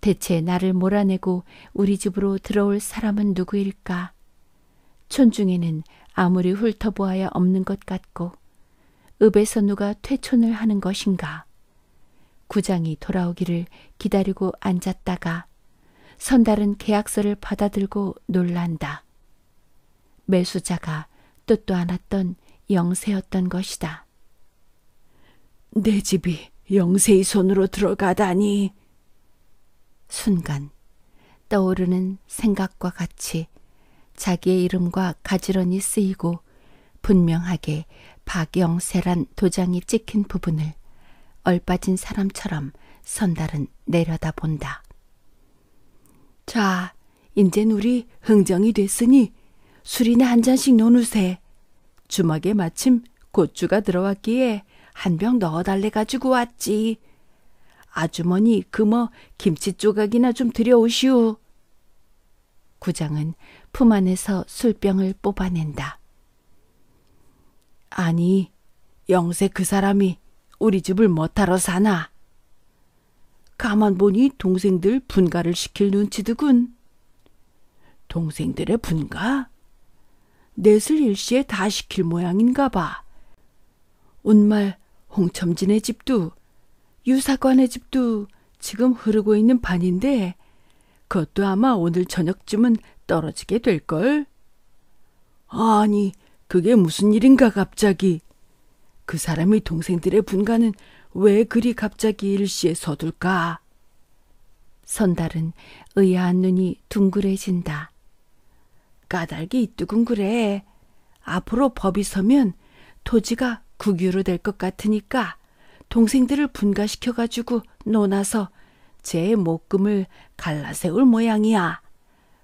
대체 나를 몰아내고 우리 집으로 들어올 사람은 누구일까? 촌중에는 아무리 훑어보아야 없는 것 같고 읍에서 누가 퇴촌을 하는 것인가. 구장이 돌아오기를 기다리고 앉았다가 선달은 계약서를 받아들고 놀란다. 매수자가 뜻도 않았던 영세였던 것이다. 내 집이 영세의 손으로 들어가다니. 순간 떠오르는 생각과 같이 자기의 이름과 가지런히 쓰이고 분명하게 박영세란 도장이 찍힌 부분을 얼빠진 사람처럼 선달은 내려다본다. 자, 인젠 우리 흥정이 됐으니 술이나 한 잔씩 놓누세 주먹에 마침 고추가 들어왔기에 한 병 넣어달래 가지고 왔지. 아주머니 그뭐 김치 조각이나 좀 들여오시오. 구장은 품 안에서 술병을 뽑아낸다. 아니, 영세 그 사람이 우리 집을 못하러 사나? 가만 보니 동생들 분가를 시킬 눈치드군. 동생들의 분가? 넷을 일시에 다 시킬 모양인가 봐. 온 말 홍첨진의 집도 유사관의 집도 지금 흐르고 있는 반인데 그것도 아마 오늘 저녁쯤은 떨어지게 될걸. 아니, 그게 무슨 일인가 갑자기. 그 사람의 동생들의 분가는 왜 그리 갑자기 일시에 서둘까? 선달은 의아한 눈이 둥그레진다. 까닭이 이뚜궁그래 앞으로 법이 서면 토지가 국유로 될 것 같으니까 동생들을 분가시켜가지고 논아서 제 목금을 갈라세울 모양이야.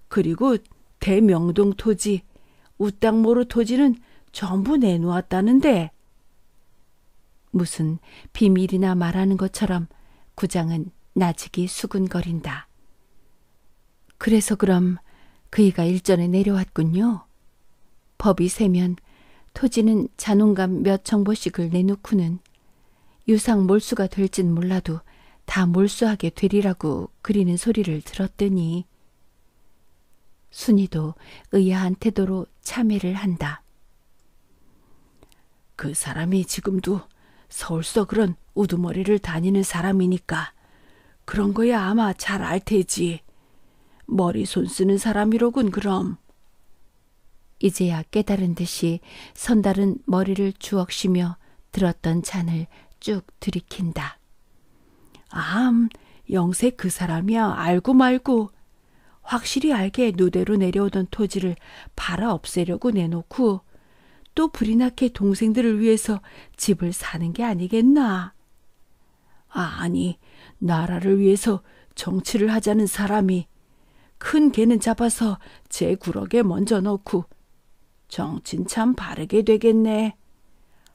그리고 대명동 토지, 우땅모루 토지는 전부 내놓았다는데. 무슨 비밀이나 말하는 것처럼 구장은 나직이 수근거린다. 그래서 그럼 그이가 일전에 내려왔군요. 법이 세면 토지는 자농감 몇 청보씩을 내놓고는 유상 몰수가 될진 몰라도 다 몰수하게 되리라고 그리는 소리를 들었더니 순이도 의아한 태도로 참회를 한다. 그 사람이 지금도 서울서 그런 우두머리를 다니는 사람이니까 그런 거야 아마 잘 알 테지. 머리 손 쓰는 사람이로군 그럼. 이제야 깨달은 듯이 선달은 머리를 주억시며 들었던 잔을 쭉 들이킨다. 암, 아, 음, 영세 그 사람이야 알고 말고 확실히 알게 노대로 내려오던 토지를 팔아 없애려고 내놓고 또 불이 나게 동생들을 위해서 집을 사는 게 아니겠나. 아니, 나라를 위해서 정치를 하자는 사람이 큰 개는 잡아서 제 구럭에 먼저 넣고 정친 참 바르게 되겠네.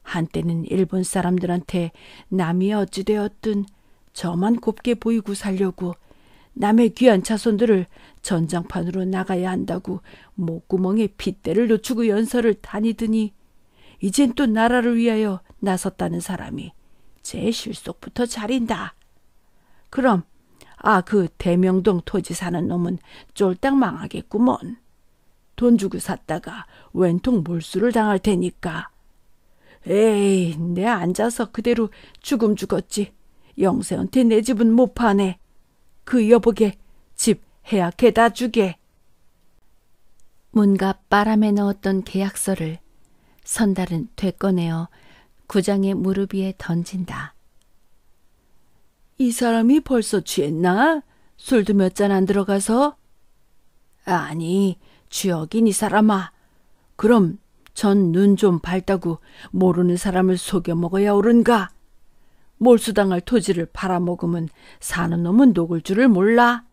한때는 일본 사람들한테 남이 어찌되었든 저만 곱게 보이고 살려고 남의 귀한 자손들을 전장판으로 나가야 한다고 목구멍에 빗대를 놓추고 연설을 다니더니 이젠 또 나라를 위하여 나섰다는 사람이 제 실속부터 자린다. 그럼 아 그 대명동 토지 사는 놈은 쫄딱 망하겠구먼. 돈 주고 샀다가 왼통 몰수를 당할 테니까. 에이 내 앉아서 그대로 죽음 죽었지. 영세한테 내 집은 못 파네. 그여보게집 계약해다 주게. 뭔가 바람에 넣었던 계약서를 선달은 되꺼내어 구장의 무릎 위에 던진다. 이 사람이 벌써 취했나? 술도 몇 잔 안 들어가서? 아니, 주역인 이 사람아. 그럼 전 눈 좀 밝다고 모르는 사람을 속여 먹어야 옳은가? 몰수당할 토지를 팔아먹으면 사는 놈은 녹을 줄을 몰라.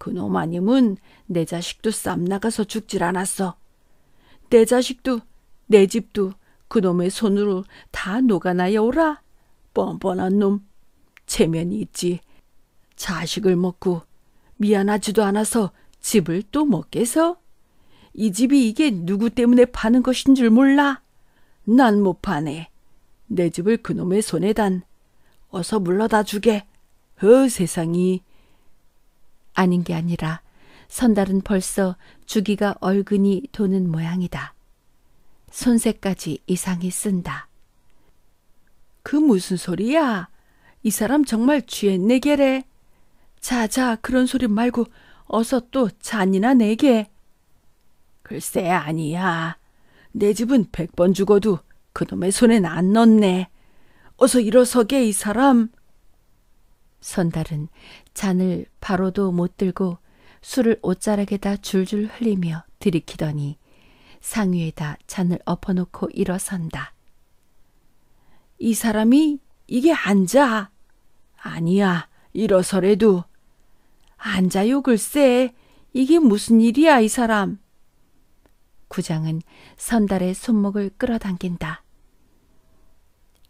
그놈 아님은 내 자식도 쌈 나가서 죽질 않았어. 내 자식도 내 집도 그놈의 손으로 다 녹아나야 오라. 뻔뻔한 놈. 체면이 있지. 자식을 먹고 미안하지도 않아서 집을 또 먹겠어? 이 집이 이게 누구 때문에 파는 것인 줄 몰라. 난 못 파네. 내 집을 그놈의 손에 단. 어서 물러다 주게. 어 세상이. 아닌 게 아니라 선달은 벌써 주기가 얼근히 도는 모양이다. 손색까지 이상히 쓴다. 그 무슨 소리야? 이 사람 정말 취했네 게래. 자자 그런 소리 말고 어서 또 잔이나 내게. 글쎄 아니야. 내 집은 백 번 죽어도 그놈의 손엔 안 넣네. 어서 일어서게 이 사람. 선달은 잔을 바로도 못 들고 술을 옷자락에다 줄줄 흘리며 들이키더니 상위에다 잔을 엎어놓고 일어선다. 이 사람이 이게 앉아. 아니야, 일어서래도. 앉아요, 글쎄. 이게 무슨 일이야, 이 사람. 구장은 선달의 손목을 끌어당긴다.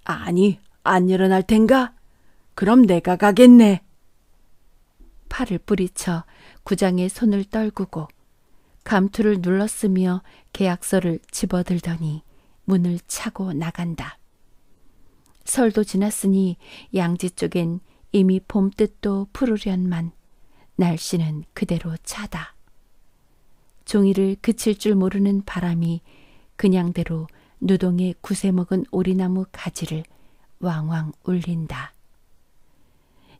아니, 안 일어날 텐가? 그럼 내가 가겠네. 팔을 뿌리쳐 구장의 손을 떨구고 감투를 눌러쓰며 계약서를 집어들더니 문을 차고 나간다. 설도 지났으니 양지 쪽엔 이미 봄 뜻도 푸르련만 날씨는 그대로 차다. 종이를 그칠 줄 모르는 바람이 그냥대로 누동에 구세먹은 오리나무 가지를 왕왕 울린다.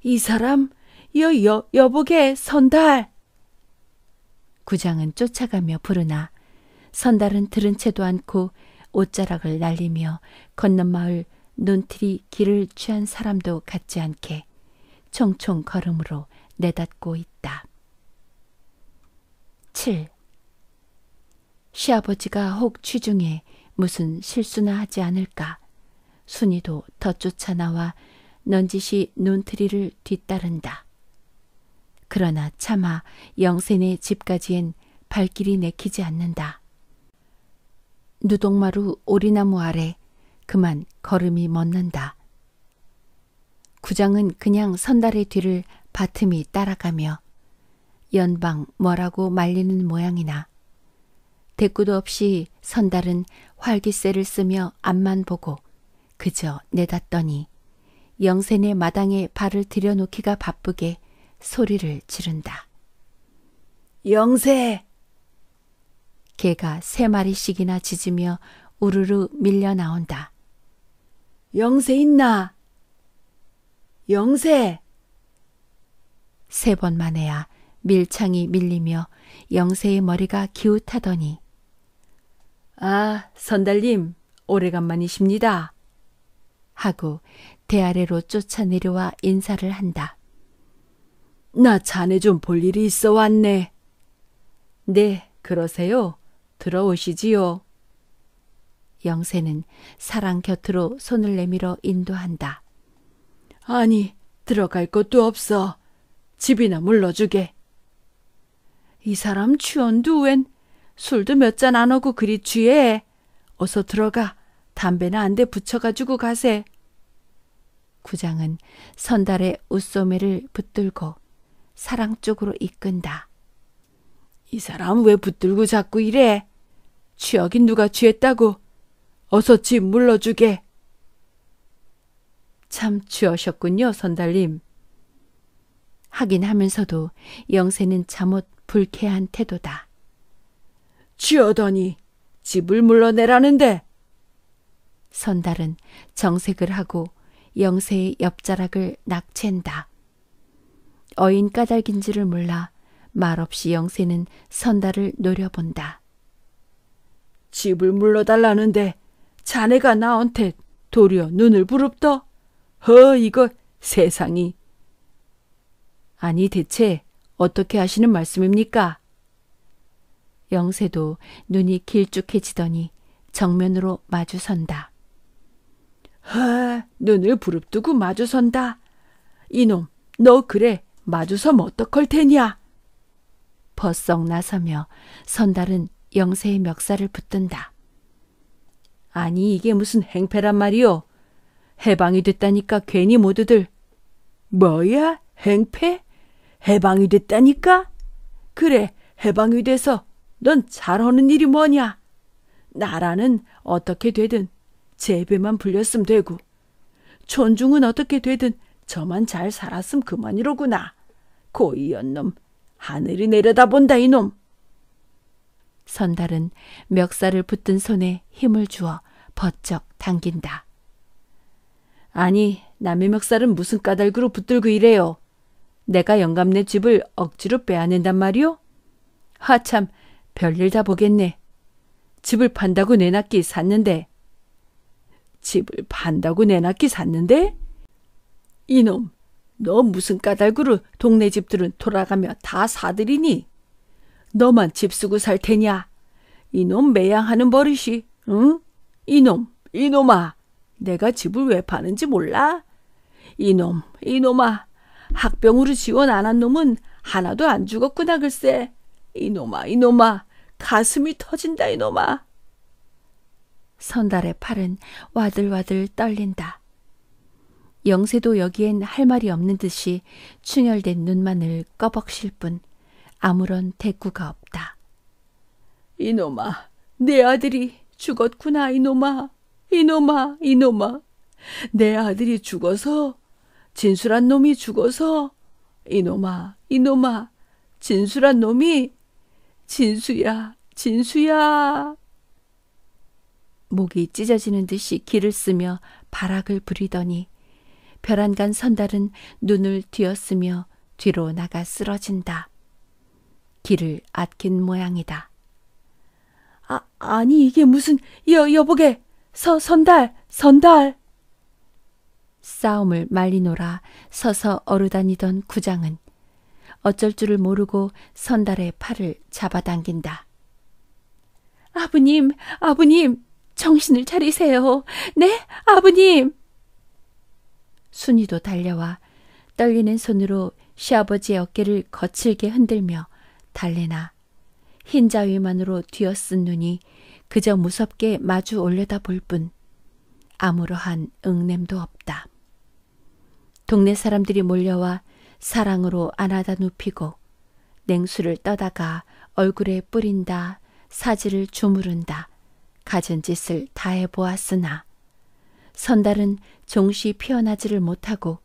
이 사람 여여 여보게 선달. 구장은 쫓아가며 부르나 선달은 들은 채도 않고 옷자락을 날리며 건넌 마을 논틀이 길을 취한 사람도 같지 않게 총총 걸음으로 내닫고 있다. 7. 시아버지가 혹 취중에 무슨 실수나 하지 않을까 순이도 더 쫓아나와 넌지시 눈트리를 뒤따른다. 그러나 차마 영센의 집까지엔 발길이 내키지 않는다. 누동마루 오리나무 아래 그만 걸음이 멎는다. 구장은 그냥 선달의 뒤를 바틈이 따라가며 연방 뭐라고 말리는 모양이나 대꾸도 없이 선달은 활기세를 쓰며 앞만 보고 그저 내닫더니 영세네 마당에 발을 들여놓기가 바쁘게 소리를 지른다. 영세! 개가 세 마리씩이나 짖으며 우르르 밀려 나온다. 영세 있나? 영세! 세 번 만에야 밀창이 밀리며 영세의 머리가 기웃하더니 아, 선달님, 오래간만이십니다. 하고 대아래로 쫓아 내려와 인사를 한다. 나 자네 좀 볼 일이 있어 왔네. 네, 그러세요. 들어오시지요. 영세는 사랑 곁으로 손을 내밀어 인도한다. 아니, 들어갈 것도 없어. 집이나 물러주게. 이 사람 취원도 웬 술도 몇 잔 안 하고 그리 취해. 어서 들어가. 담배나 안대 붙여가지고 가세. 구장은 선달의 웃소매를 붙들고 사랑 쪽으로 이끈다. 이 사람 왜 붙들고 자꾸 이래? 취하긴 누가 취했다고? 어서 집 물러주게. 참 취하셨군요, 선달님. 하긴 하면서도 영세는 잠옷 불쾌한 태도다. 취하더니 집을 물러내라는데. 선달은 정색을 하고 영세의 옆자락을 낙챈다. 어인 까닭인 지를 몰라 말없이 영세는 선다를 노려본다. 집을 물러달라는데 자네가 나한테 도리어 눈을 부릅떠? 허 이거 세상이. 아니 대체 어떻게 하시는 말씀입니까? 영세도 눈이 길쭉해지더니 정면으로 마주선다. 하, 눈을 부릅뜨고 마주선다. 이놈, 너 그래. 마주서면 어떡할 테냐? 벗썩 나서며 선달은 영세의 멱살을 붙든다. 아니, 이게 무슨 행패란 말이오? 해방이 됐다니까 괜히 모두들. 뭐야? 행패? 해방이 됐다니까? 그래, 해방이 돼서 넌 잘하는 일이 뭐냐? 나라는 어떻게 되든 제배만 불렸음 되고 천중은 어떻게 되든 저만 잘 살았음 그만이로구나. 고이연 놈, 하늘이 내려다본다 이놈. 선달은 멱살을 붙든 손에 힘을 주어 버쩍 당긴다. 아니, 남의 멱살은 무슨 까닭으로 붙들고 이래요. 내가 영감네 집을 억지로 빼앗는단 말이오? 하참, 별일 다 보겠네. 집을 판다고 내놨기 샀는데 집을 판다고 내놨기 샀는데? 이놈, 너 무슨 까닭으로 동네 집들은 돌아가며 다 사들이니? 너만 집 쓰고 살 테냐? 이놈 매양하는 버릇이, 응? 이놈, 이놈아, 내가 집을 왜 파는지 몰라? 이놈, 이놈아, 학병으로 지원 안 한 놈은 하나도 안 죽었구나, 글쎄. 이놈아, 이놈아, 가슴이 터진다, 이놈아. 선달의 팔은 와들와들 떨린다. 영세도 여기엔 할 말이 없는 듯이 충혈된 눈만을 꺼벅실 뿐 아무런 대꾸가 없다. 이놈아, 내 아들이 죽었구나, 이놈아. 이놈아, 이놈아. 내 아들이 죽어서, 진술한 놈이 죽어서, 이놈아, 이놈아. 진술한 놈이, 진수야, 진수야. 목이 찢어지는 듯이 기를 쓰며 바락을 부리더니 벼란간 선달은 눈을 뒤었으며 뒤로 나가 쓰러진다. 길을 아낀 모양이다. 아, 아니 이게 무슨 여 여보게 서 선달 선달 싸움을 말리노라 서서 어루다니던 구장은 어쩔 줄을 모르고 선달의 팔을 잡아당긴다. 아버님, 아버님, 정신을 차리세요. 네, 아버님. 순이도 달려와 떨리는 손으로 시아버지의 어깨를 거칠게 흔들며 달래나 흰 자위만으로 뒤어쓴 눈이 그저 무섭게 마주 올려다 볼 뿐 아무러한 응냄도 없다. 동네 사람들이 몰려와 사랑으로 안아다 눕히고 냉수를 떠다가 얼굴에 뿌린다 사지를 주무른다. 가진 짓을 다해 보았으나 선달은 종시 피어나지를 못하고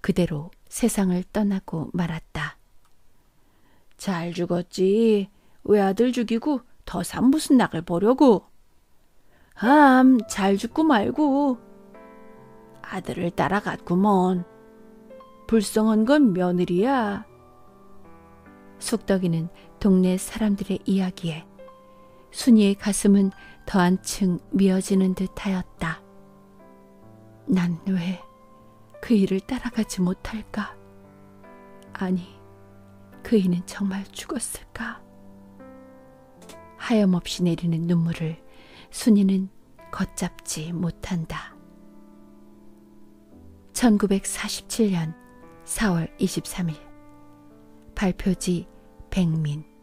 그대로 세상을 떠나고 말았다. 잘 죽었지. 외아들 죽이고 더 산 무슨 낙을 보려고. 함, 잘 죽고 말고. 아들을 따라갔구먼. 불성한 건 며느리야. 숙덕이는 동네 사람들의 이야기에 순이의 가슴은 더 한층 미어지는 듯하였다. 난 왜그 일을 따라가지 못할까? 아니, 그이는 정말 죽었을까? 하염없이 내리는 눈물을 순이는 걷잡지 못한다. 1947년 4월 23일 발표지 백민